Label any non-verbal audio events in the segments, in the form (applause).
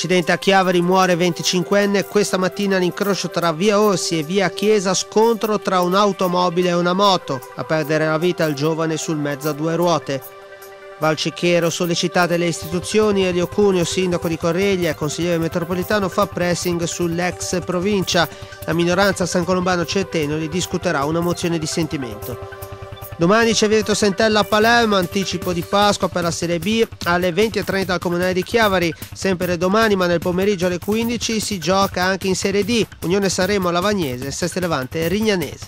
Incidente a Chiavari muore 25enne. Questa mattina l'incrocio tra via Orsi e via Chiesa scontro tra un'automobile e una moto. A perdere la vita il giovane sul mezzo a due ruote. Valcicchero, sollecitate le istituzioni, Elio Cuneo, sindaco di Correglia e consigliere metropolitano fa pressing sull'ex provincia. La minoranza San Colombano Centeno li discuterà una mozione di sentimento. Domani c'è Virtus Sentella a Palermo, anticipo di Pasqua per la Serie B alle 20.30 al Comunale di Chiavari. Sempre domani, ma nel pomeriggio alle 15 si gioca anche in Serie D. Unione Sanremo Lavagnese, Seste Levante Rignanese.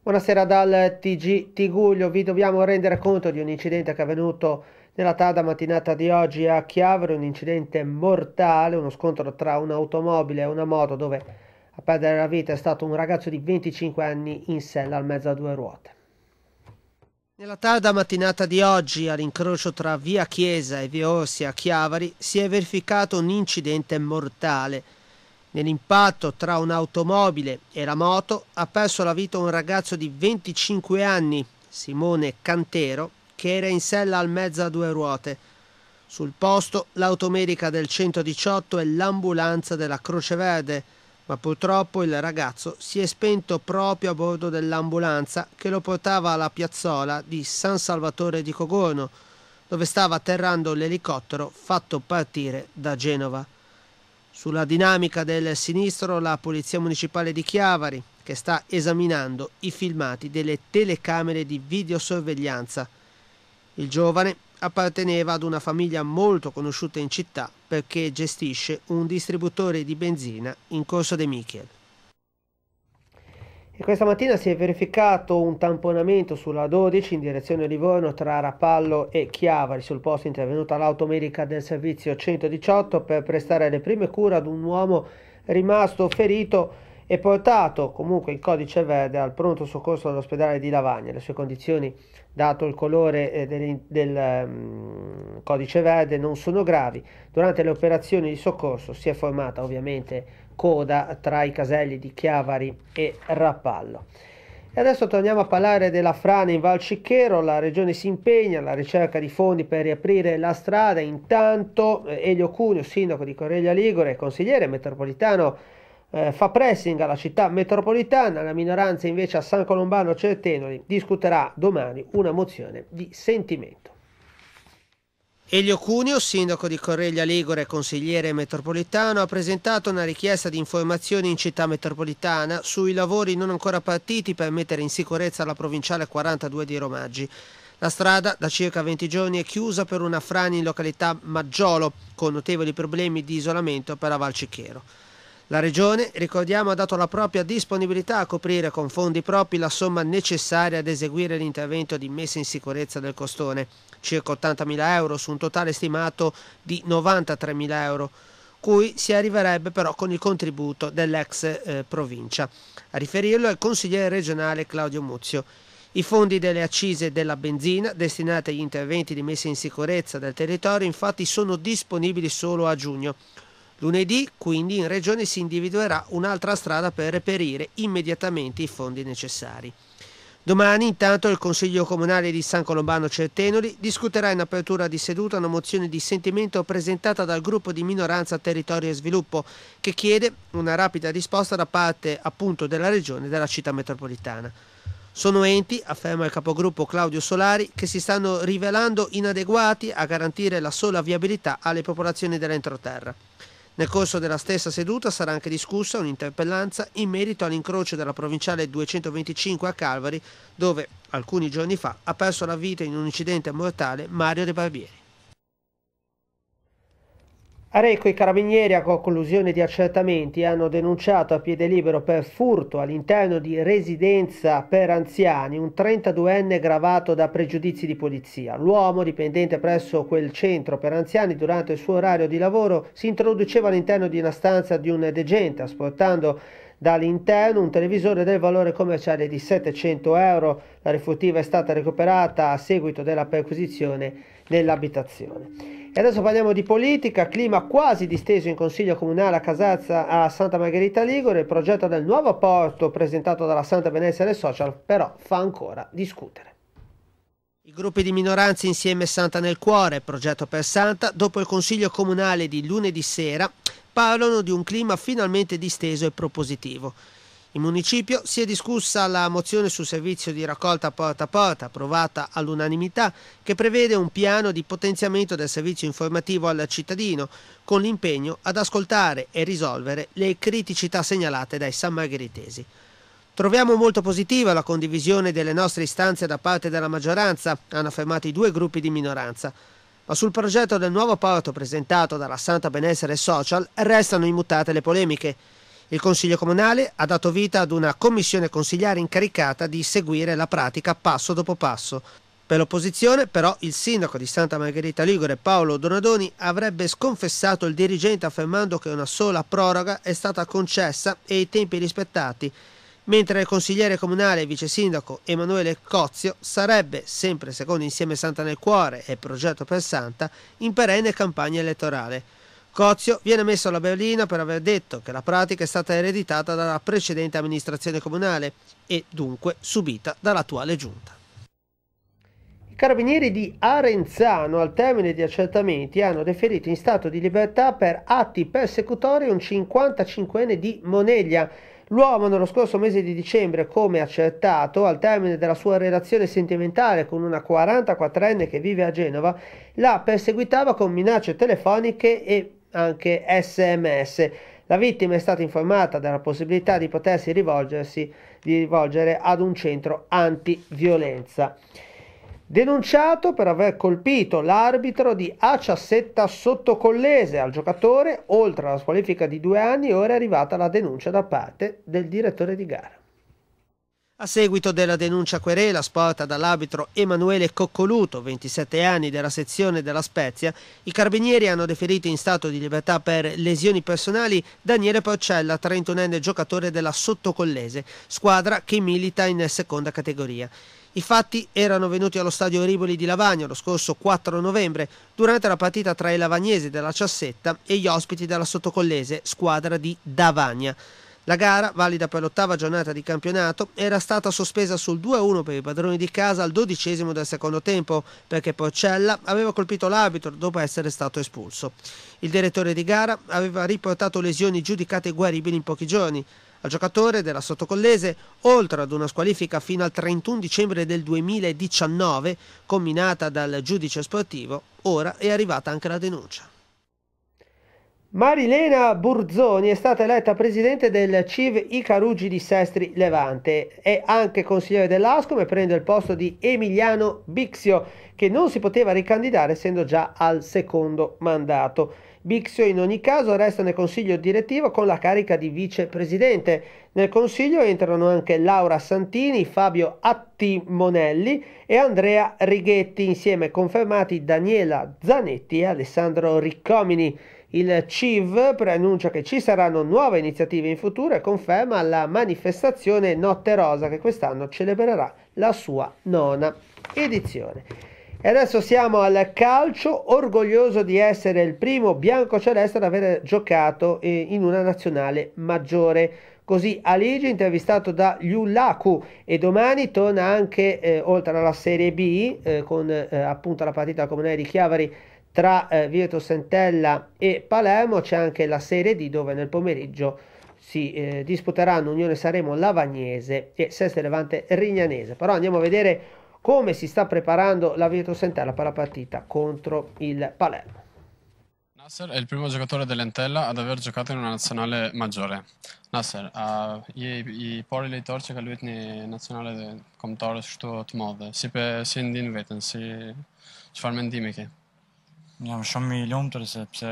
Buonasera dal TG Tiguglio, vi dobbiamo rendere conto di un incidente che è avvenuto nella tarda mattinata di oggi a Chiavere un incidente mortale, uno scontro tra un'automobile e una moto dove a perdere la vita è stato un ragazzo di 25 anni in sella al mezzo a due ruote. Nella tarda mattinata di oggi, all'incrocio tra via Chiesa e via Ossia a Chiavari, si è verificato un incidente mortale. Nell'impatto tra un'automobile e la moto ha perso la vita un ragazzo di 25 anni, Simone Cantero, che era in sella al mezzo a due ruote. Sul posto l'automedica del 118 e l'ambulanza della Croce Verde, ma purtroppo il ragazzo si è spento proprio a bordo dell'ambulanza che lo portava alla piazzola di San Salvatore di Cogorno, dove stava atterrando l'elicottero fatto partire da Genova. Sulla dinamica del sinistro la Polizia Municipale di Chiavari, che sta esaminando i filmati delle telecamere di videosorveglianza il giovane apparteneva ad una famiglia molto conosciuta in città perché gestisce un distributore di benzina in Corso De Michel. E questa mattina si è verificato un tamponamento sulla 12 in direzione Livorno tra Rapallo e Chiavari. Sul posto è intervenuta l'automedica del servizio 118 per prestare le prime cure ad un uomo rimasto ferito e portato comunque il codice verde al pronto soccorso dell'ospedale di Lavagna. Le sue condizioni, dato il colore eh, del, del um, codice verde, non sono gravi. Durante le operazioni di soccorso si è formata ovviamente coda tra i caselli di Chiavari e Rappallo. E adesso torniamo a parlare della frana in Val Cicchero, la regione si impegna alla ricerca di fondi per riaprire la strada, intanto eh, Elio Cunio, sindaco di Correglia Ligure, consigliere metropolitano eh, fa pressing alla città metropolitana, la minoranza invece a San Colombano Certenoli discuterà domani una mozione di sentimento. Elio Cunio, sindaco di Correglia Ligure e consigliere metropolitano, ha presentato una richiesta di informazioni in città metropolitana sui lavori non ancora partiti per mettere in sicurezza la provinciale 42 di Romaggi. La strada da circa 20 giorni è chiusa per una frana in località Maggiolo, con notevoli problemi di isolamento per la Valcicchero. La Regione, ricordiamo, ha dato la propria disponibilità a coprire con fondi propri la somma necessaria ad eseguire l'intervento di messa in sicurezza del costone, circa 80.000 euro su un totale stimato di 93.000 euro cui si arriverebbe però con il contributo dell'ex eh, provincia. A riferirlo è il consigliere regionale Claudio Muzio. I fondi delle accise della benzina destinati agli interventi di messa in sicurezza del territorio infatti sono disponibili solo a giugno. Lunedì quindi in Regione si individuerà un'altra strada per reperire immediatamente i fondi necessari. Domani intanto il Consiglio Comunale di San Colombano Certenoli discuterà in apertura di seduta una mozione di sentimento presentata dal gruppo di minoranza Territorio e Sviluppo che chiede una rapida risposta da parte appunto della Regione e della città metropolitana. Sono enti, afferma il capogruppo Claudio Solari, che si stanno rivelando inadeguati a garantire la sola viabilità alle popolazioni dell'entroterra. Nel corso della stessa seduta sarà anche discussa un'interpellanza in merito all'incrocio della provinciale 225 a Calvari, dove alcuni giorni fa ha perso la vita in un incidente mortale Mario De Barbieri. A Recco i carabinieri, a conclusione di accertamenti, hanno denunciato a piede libero per furto all'interno di residenza per anziani un 32enne gravato da pregiudizi di polizia. L'uomo, dipendente presso quel centro per anziani, durante il suo orario di lavoro si introduceva all'interno di una stanza di un degente, asportando dall'interno un televisore del valore commerciale di 700 euro. La refurtiva è stata recuperata a seguito della perquisizione dell'abitazione. E adesso parliamo di politica, clima quasi disteso in Consiglio Comunale a Casazza a Santa Margherita Ligure, il progetto del nuovo porto presentato dalla Santa Venezia dei Social però fa ancora discutere. I gruppi di minoranze insieme Santa nel Cuore, progetto per Santa, dopo il Consiglio Comunale di lunedì sera parlano di un clima finalmente disteso e propositivo. In municipio si è discussa la mozione sul servizio di raccolta porta a porta, approvata all'unanimità, che prevede un piano di potenziamento del servizio informativo al cittadino, con l'impegno ad ascoltare e risolvere le criticità segnalate dai sammargheritesi. Troviamo molto positiva la condivisione delle nostre istanze da parte della maggioranza, hanno affermato i due gruppi di minoranza. Ma sul progetto del nuovo porto presentato dalla Santa Benessere Social restano immutate le polemiche. Il Consiglio Comunale ha dato vita ad una commissione consigliare incaricata di seguire la pratica passo dopo passo. Per l'opposizione, però, il sindaco di Santa Margherita Ligure, Paolo Donadoni, avrebbe sconfessato il dirigente affermando che una sola proroga è stata concessa e i tempi rispettati, mentre il consigliere comunale e vice sindaco Emanuele Cozio sarebbe, sempre secondo Insieme Santa nel Cuore e Progetto per Santa, in perenne campagna elettorale. Cozio viene messo alla berlina per aver detto che la pratica è stata ereditata dalla precedente amministrazione comunale e dunque subita dall'attuale giunta. I carabinieri di Arenzano al termine di accertamenti hanno deferito in stato di libertà per atti persecutori un 55enne di Moneglia. L'uomo nello scorso mese di dicembre, come accertato, al termine della sua relazione sentimentale con una 44enne che vive a Genova, la perseguitava con minacce telefoniche e anche sms. La vittima è stata informata della possibilità di potersi rivolgersi, di rivolgere ad un centro antiviolenza. Denunciato per aver colpito l'arbitro di Aciassetta Sottocollese al giocatore, oltre alla squalifica di due anni, ora è arrivata la denuncia da parte del direttore di gara. A seguito della denuncia querela sporta dall'arbitro Emanuele Coccoluto, 27 anni della sezione della Spezia, i carabinieri hanno deferito in stato di libertà per lesioni personali Daniele Porcella, 31enne giocatore della Sottocollese, squadra che milita in seconda categoria. I fatti erano venuti allo stadio Riboli di Lavagna lo scorso 4 novembre durante la partita tra i lavagnesi della Ciassetta e gli ospiti della Sottocollese, squadra di Davagna. La gara, valida per l'ottava giornata di campionato, era stata sospesa sul 2-1 per i padroni di casa al dodicesimo del secondo tempo, perché Porcella aveva colpito l'arbitro dopo essere stato espulso. Il direttore di gara aveva riportato lesioni giudicate guaribili in pochi giorni. Al giocatore della Sottocollese, oltre ad una squalifica fino al 31 dicembre del 2019, combinata dal giudice sportivo, ora è arrivata anche la denuncia. Marilena Burzoni è stata eletta presidente del CIV I di Sestri Levante È anche consigliere dell'Ascom e prende il posto di Emiliano Bixio che non si poteva ricandidare essendo già al secondo mandato. Bixio in ogni caso resta nel consiglio direttivo con la carica di vicepresidente. Nel consiglio entrano anche Laura Santini, Fabio Attimonelli e Andrea Righetti, insieme confermati Daniela Zanetti e Alessandro Riccomini. Il CIV preannuncia che ci saranno nuove iniziative in futuro e conferma la manifestazione Notte Rosa che quest'anno celebrerà la sua nona edizione. E adesso siamo al calcio, orgoglioso di essere il primo bianco celeste ad aver giocato eh, in una nazionale maggiore. Così Aligi intervistato da Liulaku e domani torna anche eh, oltre alla Serie B eh, con eh, appunto la partita comunale di Chiavari tra eh, Vieto Sentella e Palermo c'è anche la Serie D dove nel pomeriggio si eh, disputeranno Unione Saremo Lavagnese e Seste Levante Rignanese. Però andiamo a vedere come si sta preparando la Vieto Sentella per la partita contro il Palermo. Nasser è il primo giocatore dell'Entella ad aver giocato in una nazionale maggiore. Nasser, i pori lei torce ka luajt një nazionale komtarës kështu të madhe. Si pe si ndin veten, si çfarë mendimi ke? Jam shumë i lumtur sepse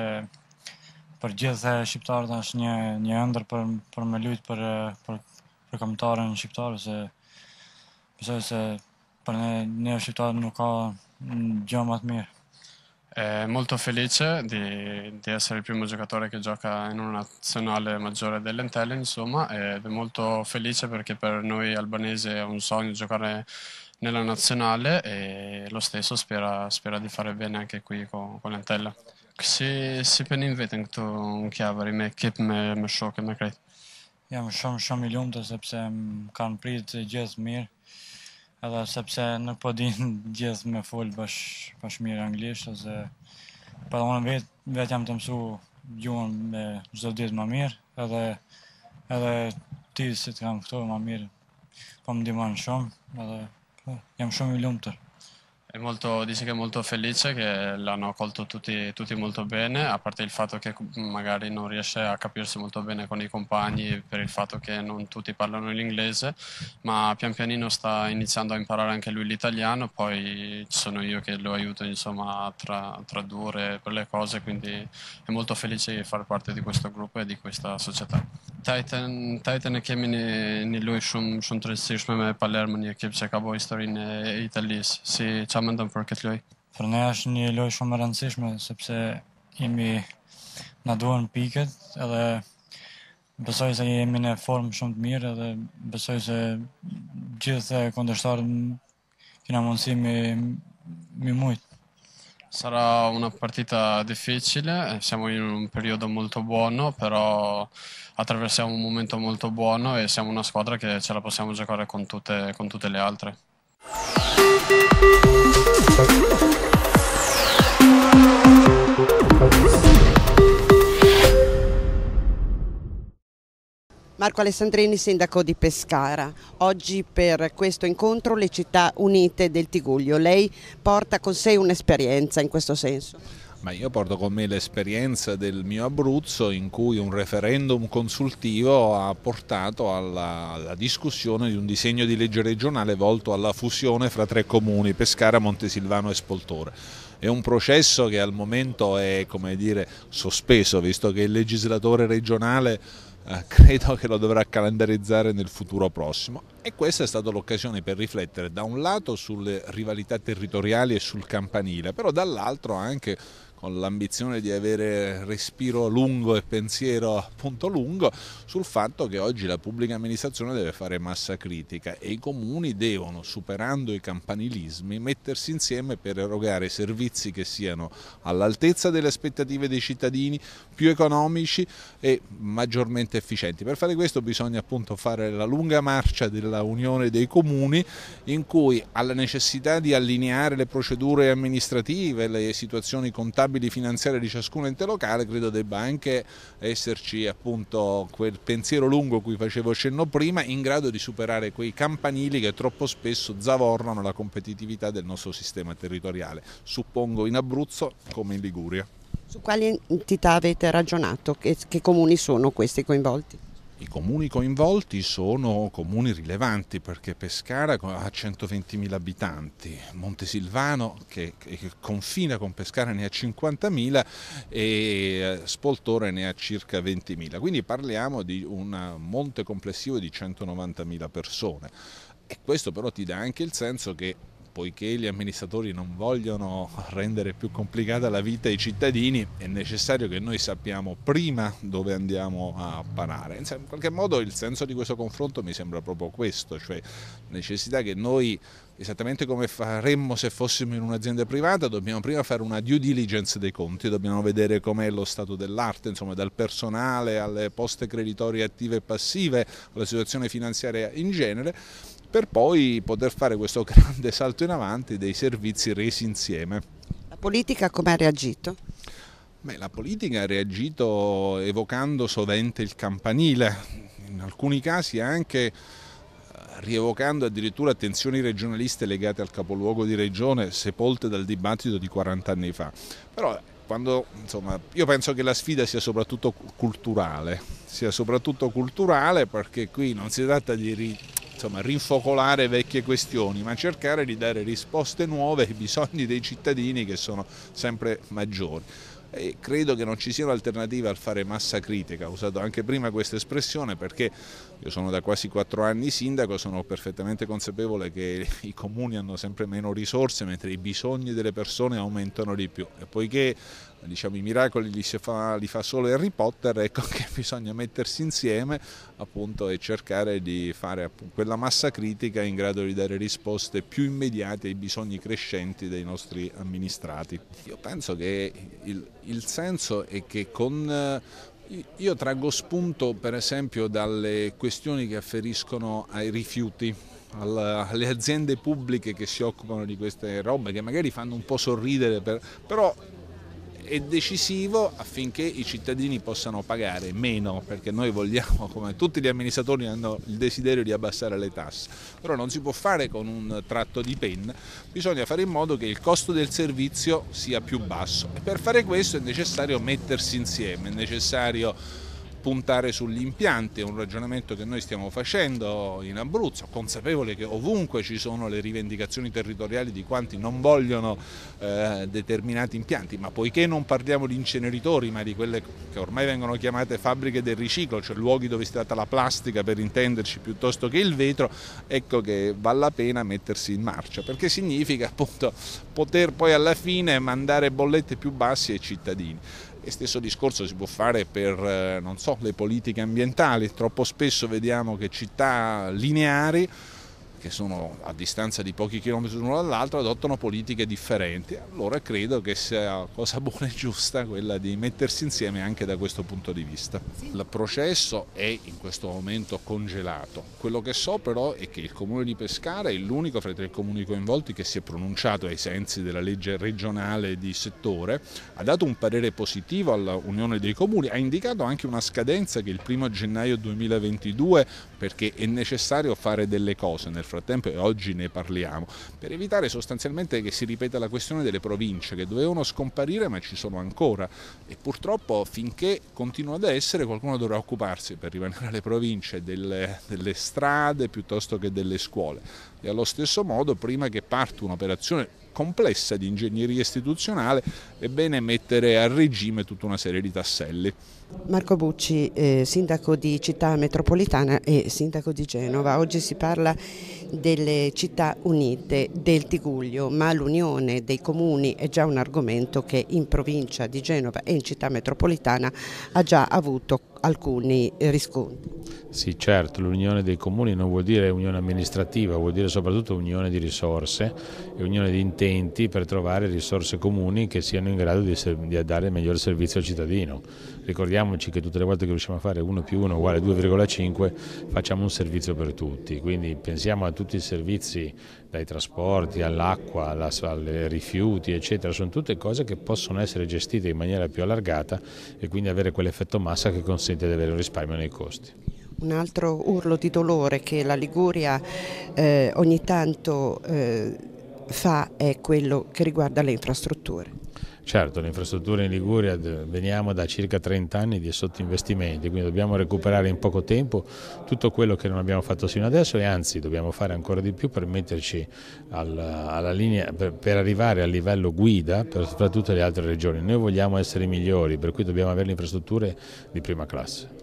për gjithë shqiptarët është një një ëndër për për me lut për për për kamtarën shqiptare se besoj se për ne ne shqiptarët nuk ka gjë më të mirë. È molto felice di di essere il primo giocatore che gioca in una nazionale maggiore dell'Italia, insomma, è molto felice perché per noi albanesi è un sogno giocare nella nazionale e lo stesso spera, spera di fare bene anche qui con, con l'Antella. Si, si për një vetën këtu në kjavëri me ekip, me, me shokë, me krejtë? Jam shumë, shumë i lumë sepse më kanë pritë gjithë mirë, edhe sepse nuk po din (laughs) gjithë me fol bash, bash mirë anglisht, ose për po unë vetë vet jam të mësu gjuhën me gjithë ditë më mirë, edhe, edhe ti si të kam këtu më mirë, po më dimon shumë, edhe Riamsciamo eh, l'Umter. È molto, dice che è molto felice, che l'hanno accolto tutti, tutti, molto bene, a parte il fatto che magari non riesce a capirsi molto bene con i compagni per il fatto che non tutti parlano l'inglese, ma pian pianino sta iniziando a imparare anche lui l'italiano, poi ci sono io che lo aiuto insomma, a, tra, tradurre quelle cose, quindi è molto felice di far parte di questo gruppo e di questa società. Titan, Titan e kemi një, një luj shumë, shumë të rësishme me Palermo, një ekip që ka bo historinë e Italis. Si që mëndëm për këtë luj? Për ne është një luj shumë të rëndësishme, sepse imi në duen piket, edhe besoj se jemi në formë shumë të mirë, edhe besoj se gjithë kondështarën kina mundësi mi, mi mujtë. Sarà una partita difficile, siamo in un periodo molto buono, però attraversiamo un momento molto buono e siamo una squadra che ce la possiamo giocare con tutte, con tutte le altre. Marco Alessandrini, sindaco di Pescara. Oggi per questo incontro le città unite del Tiguglio. Lei porta con sé un'esperienza in questo senso? Ma io porto con me l'esperienza del mio Abruzzo in cui un referendum consultivo ha portato alla, alla discussione di un disegno di legge regionale volto alla fusione fra tre comuni, Pescara, Montesilvano e Spoltore è un processo che al momento è dire, sospeso, visto che il legislatore regionale eh, (laughs) credo che lo dovrà calendarizzare nel futuro prossimo. E questa è stata l'occasione per riflettere da un lato sulle rivalità territoriali e sul campanile, però dall'altro anche con l'ambizione di avere respiro lungo e pensiero appunto lungo, sul fatto che oggi la pubblica amministrazione deve fare massa critica e i comuni devono, superando i campanilismi, mettersi insieme per erogare servizi che siano all'altezza delle aspettative dei cittadini, più economici e maggiormente efficienti. Per fare questo bisogna appunto fare la lunga marcia della Unione dei Comuni in cui alla necessità di allineare le procedure amministrative, le situazioni contabili responsabili finanziarie di ciascun ente locale, credo debba anche esserci appunto quel pensiero lungo cui facevo cenno prima, in grado di superare quei campanili che troppo spesso zavornano la competitività del nostro sistema territoriale, suppongo in Abruzzo come in Liguria. Su quali entità avete ragionato? Che, che comuni sono questi coinvolti? I comuni coinvolti sono comuni rilevanti perché Pescara ha 120.000 abitanti, Montesilvano che, confina con Pescara ne ha 50.000 e eh, Spoltore ne ha circa 20.000, quindi parliamo di un monte complessivo di 190.000 persone e questo però ti dà anche il senso che poiché gli amministratori non vogliono rendere più complicata la vita ai cittadini, è necessario che noi sappiamo prima dove andiamo a parare. In qualche modo il senso di questo confronto mi sembra proprio questo, cioè necessità che noi, esattamente come faremmo se fossimo in un'azienda privata, dobbiamo prima fare una due diligence dei conti, dobbiamo vedere com'è lo stato dell'arte, insomma dal personale alle poste creditorie attive e passive, alla situazione finanziaria in genere per poi poter fare questo (laughs) grande salto in avanti dei servizi resi insieme. La politica come ha reagito? Beh, la politica ha reagito evocando sovente il campanile, in alcuni casi anche eh, rievocando addirittura tensioni regionaliste legate al capoluogo di regione sepolte dal dibattito di 40 anni fa. Però quando, insomma, io penso che la sfida sia soprattutto culturale, sia soprattutto culturale perché qui non si tratta di insomma, rinfocolare vecchie questioni, ma cercare di dare risposte nuove ai bisogni dei cittadini che sono sempre maggiori. E credo che non ci siano alternative al fare massa critica, ho usato anche prima questa espressione perché io sono da quasi quattro anni sindaco, sono perfettamente consapevole che i comuni hanno sempre meno risorse mentre i bisogni delle persone aumentano di più e poiché diciamo, i miracoli li fa, li fa, solo Harry Potter, ecco (laughs) che bisogna mettersi insieme appunto, e cercare di fare appunto, quella massa critica in grado di dare risposte più immediate ai bisogni crescenti dei nostri amministrati. Io penso che il, il senso è che con eh, io traggo spunto per esempio dalle questioni che afferiscono ai rifiuti, alle aziende pubbliche che si occupano di queste robe che magari fanno un po' sorridere, per, però è decisivo affinché i cittadini possano pagare meno, perché noi vogliamo, (laughs) come tutti gli amministratori hanno il desiderio di abbassare le tasse, però non si può fare con un tratto di penna, bisogna fare in modo che il costo del servizio sia più basso e per fare questo è necessario mettersi insieme, è necessario puntare sugli impianti, è un ragionamento che noi stiamo facendo in Abruzzo, consapevole che ovunque ci sono le rivendicazioni territoriali di quanti non vogliono eh, determinati impianti, ma poiché non parliamo di inceneritori ma di quelle che ormai vengono chiamate fabbriche del riciclo, cioè luoghi dove si tratta la plastica per intenderci piuttosto che il vetro, ecco che vale la pena mettersi in marcia, perché significa appunto poter poi alla fine mandare bollette più basse ai cittadini. E stesso discorso si può fare per eh, so, le politiche ambientali, troppo spesso vediamo che città lineari che sono a distanza di pochi chilometri l'uno dall'altro, adottano politiche differenti. Allora credo che sia cosa buona e giusta quella di mettersi insieme anche da questo punto di vista. Il processo è in questo momento congelato. Quello che so però è che il comune di Pescara è l'unico fra i tre comuni coinvolti che si è pronunciato ai sensi della legge regionale di settore, ha dato un parere positivo all'Unione dei Comuni, ha indicato anche una scadenza che è il 1 gennaio 2022 perché è necessario fare delle cose nel frattempo frattempo e oggi ne parliamo, per evitare sostanzialmente che si ripeta la questione delle province che dovevano scomparire ma ci sono ancora e purtroppo finché continua ad essere qualcuno dovrà occuparsi per rimanere alle province delle, delle strade piuttosto che delle scuole e allo stesso modo prima che parta un'operazione complessa di ingegneria istituzionale, è bene mettere a regime tutta una serie di tasselli. Marco Bucci, eh, sindaco di città metropolitana e sindaco di Genova. Oggi si parla delle città unite, del Tiguglio, ma l'unione dei comuni è già un argomento che in provincia di Genova e in città metropolitana ha già avuto alcuni riscontri. Sì, certo, l'unione dei comuni non vuol dire unione amministrativa, vuol dire soprattutto unione di risorse e unione di intenti per trovare risorse comuni che siano in grado di, di dare miglior servizio al cittadino ricordiamoci che tutte le volte che riusciamo a fare 1 più 1 uguale 2,5 facciamo un servizio per tutti, quindi pensiamo a tutti i servizi dai trasporti all'acqua, ai rifiuti eccetera, sono tutte cose che possono essere gestite in maniera più allargata e quindi avere quell'effetto massa che consente di avere un risparmio nei costi. Un altro urlo di dolore che la Liguria eh, ogni tanto eh, fa è quello che riguarda le infrastrutture. Certo, le infrastrutture in Liguria veniamo da circa 30 anni di sottoinvestimenti, quindi dobbiamo recuperare in poco tempo tutto quello che non abbiamo fatto sino adesso e anzi dobbiamo fare ancora di più per metterci alla, alla linea, per, per, arrivare al livello guida per, soprattutto le altre regioni. Noi vogliamo essere migliori, per cui dobbiamo avere le infrastrutture di prima classe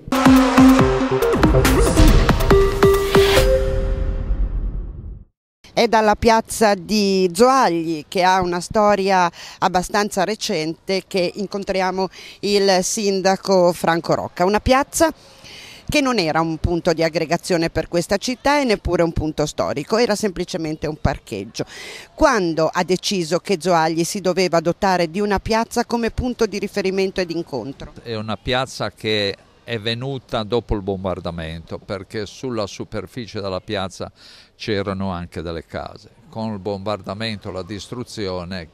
è dalla piazza di Zoagli che ha una storia abbastanza recente che incontriamo il sindaco Franco Rocca. Una piazza che non era un punto di aggregazione per questa città e neppure un punto storico, era semplicemente un parcheggio. Quando ha deciso che Zoagli si doveva dotare di una piazza come punto di riferimento ed incontro? È una piazza che è venuta dopo il bombardamento perché sulla superficie della piazza c'erano anche delle case. Con il bombardamento, la distruzione,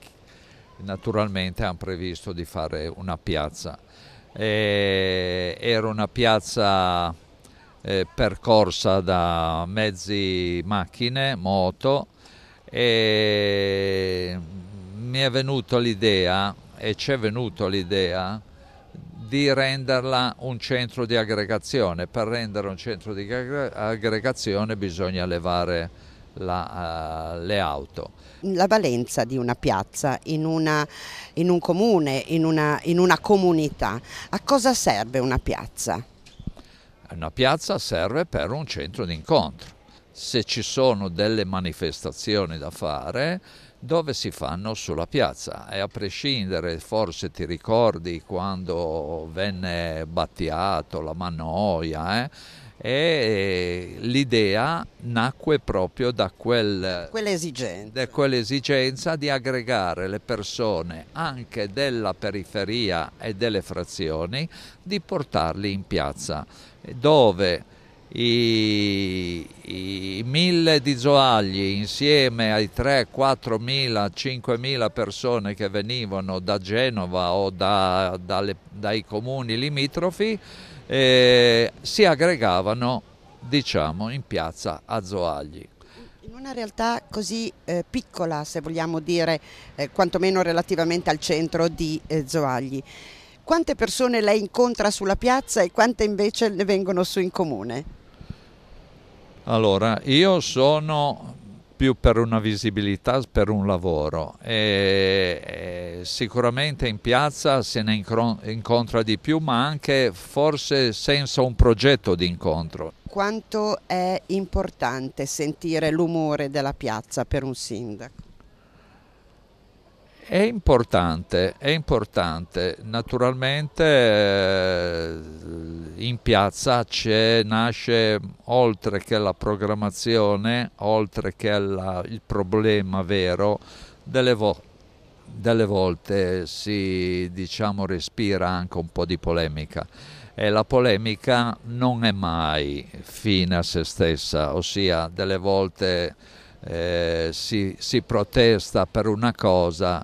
naturalmente hanno previsto di fare una piazza. E era una piazza eh, percorsa da mezzi, macchine, moto e mi è venuta l'idea e ci è venuto l'idea di renderla un centro di aggregazione. Per rendere un centro di aggregazione bisogna levare la, uh, le auto. La valenza di una piazza in, una, in un comune, in una, in una comunità, a cosa serve una piazza? Una piazza serve per un centro di incontro. Se ci sono delle manifestazioni da fare, dove si fanno sulla piazza e a prescindere forse ti ricordi quando venne Battiato, la Manoia eh? e l'idea nacque proprio da, quel, da quell'esigenza di aggregare le persone anche della periferia e delle frazioni di portarli in piazza dove i, i mille di Zoagli insieme ai 3, 4 mila, 5 mila persone che venivano da Genova o da, dalle, dai comuni limitrofi eh, si aggregavano diciamo in piazza a Zoagli In una realtà così eh, piccola, se vogliamo dire, eh, quantomeno relativamente al centro di eh, Zoagli. Quante persone lei incontra sulla piazza e quante invece ne vengono su in comune? Allora, io sono più per una visibilità, per un lavoro. E sicuramente in piazza se ne incontra di più, ma anche forse senza un progetto di incontro. Quanto è importante sentire l'umore della piazza per un sindaco? è importante, è importante. Naturalmente eh, in piazza nasce oltre che la programmazione, oltre che la, il problema vero, delle, vo delle volte si diciamo, respira anche un po' di polemica e la polemica non è mai fine a se stessa, ossia delle volte eh, si, si protesta per una cosa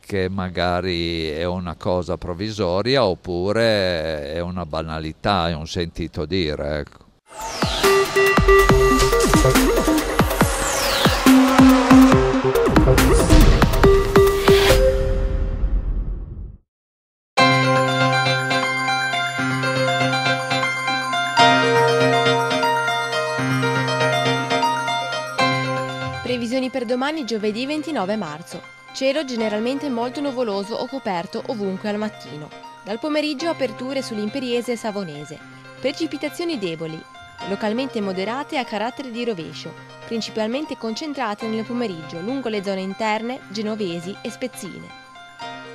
che magari è una cosa provvisoria oppure è una banalità, è un sentito dire. Ecco. per domani giovedì 29 marzo. Cielo generalmente molto nuvoloso o coperto ovunque al mattino. Dal pomeriggio aperture sull'Imperiese e Savonese. Precipitazioni deboli, localmente moderate a carattere di rovescio, principalmente concentrate nel pomeriggio lungo le zone interne, genovesi e spezzine.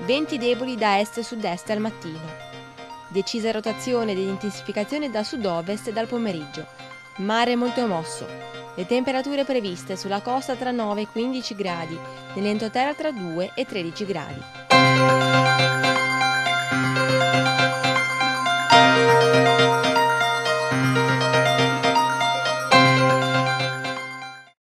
Venti deboli da est e sud-est al mattino. Decisa rotazione ed intensificazione da sud-ovest dal pomeriggio. Mare molto mosso. Le temperature previste sulla costa tra 9 e 15 gradi, nell'entroterra tra 2 e 13 gradi.